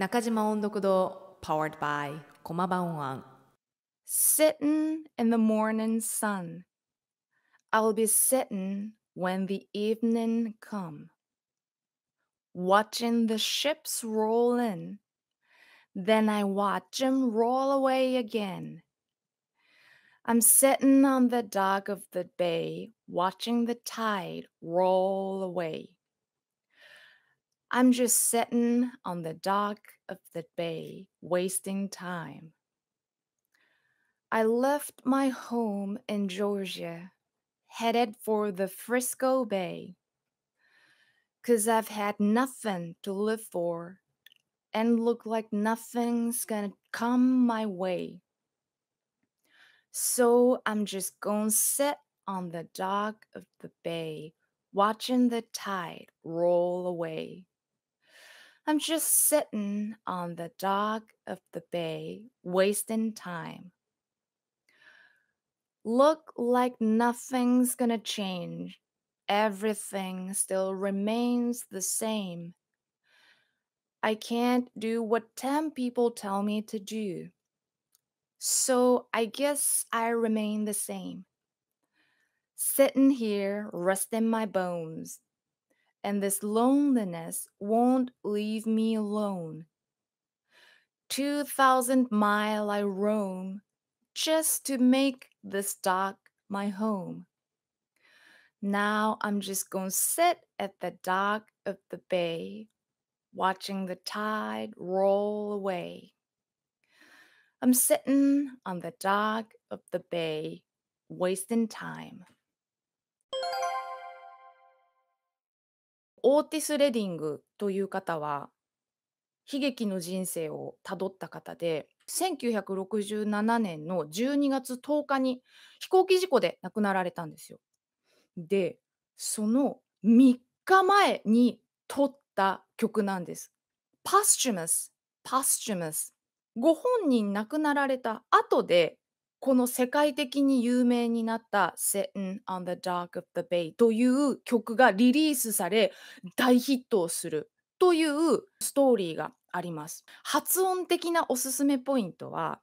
中島音読堂 powered by コマバンワン Sittin' in the morning sun I'll be sittin' when the evening come Watching the ships roll in Then I watch 'em roll away again I'm sittin' on the dock of the bay Watching the tide roll away I'm just sitting on the dock of the bay, wasting time. I left my home in Georgia, headed for the Frisco Bay, cause I've had nothing to live for and look like nothing's gonna come my way. So I'm just gonna sit on the dock of the bay, watching the tide roll away. I'm just sitting on the dock of the bay, wasting time. Look like nothing's gonna change. Everything still remains the same. I can't do what 10 people tell me to do. So I guess I remain the same. Sitting here, resting my bones, and this loneliness won't leave me alone. Two thousand mile I roam just to make this dock my home. Now I'm just gonna sit at the dock of the bay, watching the tide roll away. I'm sitting on the dock of the bay, wasting time. オーティス・レディングという方は悲劇の人生をたどった方で1967年の12月10日に飛行機事故で亡くなられたんですよ。でその3日前に撮った曲なんです。パスチュムスパスチュムスご本人亡くなられた後でこの世界的に有名になった「Sitting on the d a r k of the Bay」という曲がリリースされ大ヒットをするというストーリーがあります。発音的なおすすめポイントは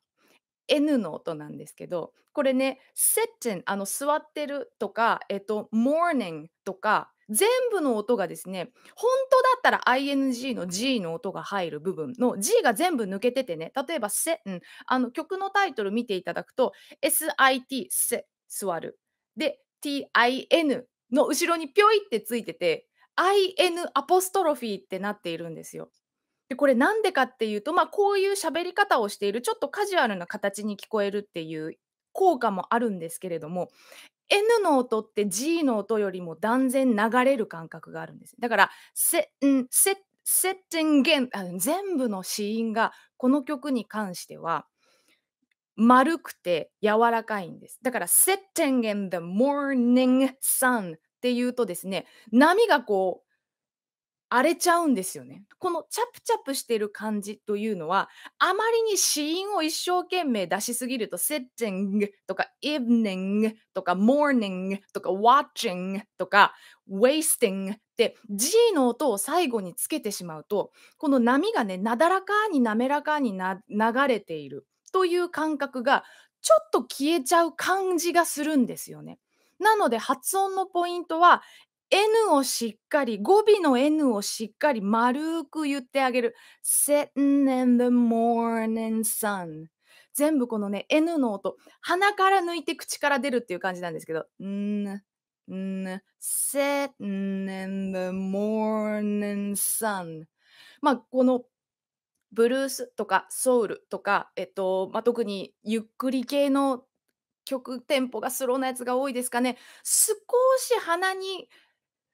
N の音なんですけどこれね「sitting」あの座ってるとか「えっと、morning」とか全部の音がですね、本当だったら ing の g の音が入る部分の g が全部抜けててね、例えばせ、うん、あの曲のタイトル見ていただくと、sit、せ、座る。で、tin の後ろにぴょいってついてて、in アポストロフィーってなっているんですよ。でこれなんでかっていうと、まあ、こういう喋り方をしているちょっとカジュアルな形に聞こえるっていう効果もあるんですけれども N の音って G の音よりも断然流れる感覚があるんです。だからセんセセッテンゲン全部の子音がこの曲に関しては丸くて柔らかいんです。だから「Setting ン、n the morning sun」っていうとですね波がこう荒れちゃうんですよね。このチャプチャプしてる感じというのは、あまりに死因を一生懸命出しすぎると、sitting とか evening とか morning とか watching とか wasting って G の音を最後につけてしまうと、この波がね、なだらかに滑らかに流れているという感覚が、ちょっと消えちゃう感じがするんですよね。なので発音のポイントは N をしっかり、語尾の N をしっかり丸く言ってあげる。s t t i n g in the morning sun. 全部このね、N の音。鼻から抜いて口から出るっていう感じなんですけど。んん Setting in the morning sun. まあ、このブルースとかソウルとか、えっと、まあ、特にゆっくり系の曲テンポがスローなやつが多いですかね。少し鼻に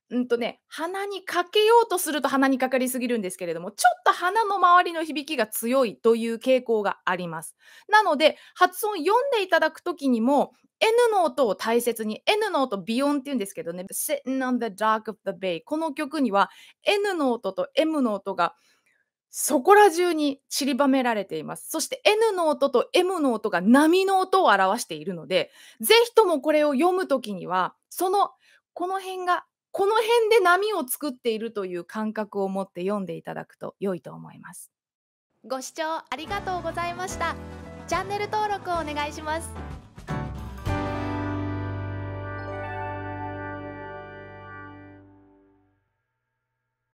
うんとね、鼻にかけようとすると鼻にかかりすぎるんですけれども、ちょっと鼻の周りの響きが強いという傾向があります。なので、発音読んでいただくときにも、N の音を大切に、N の音、ヨンって言うんですけどね、Sitting on the d a r k of the Bay、この曲には N の音と M の音がそこら中に散りばめられています。そして N の音と M の音が波の音を表しているので、ぜひともこれを読むときには、その、この辺がこの辺で波を作っているという感覚を持って読んでいただくと良いと思います。ご視聴ありがとうございました。チャンネル登録をお願いします。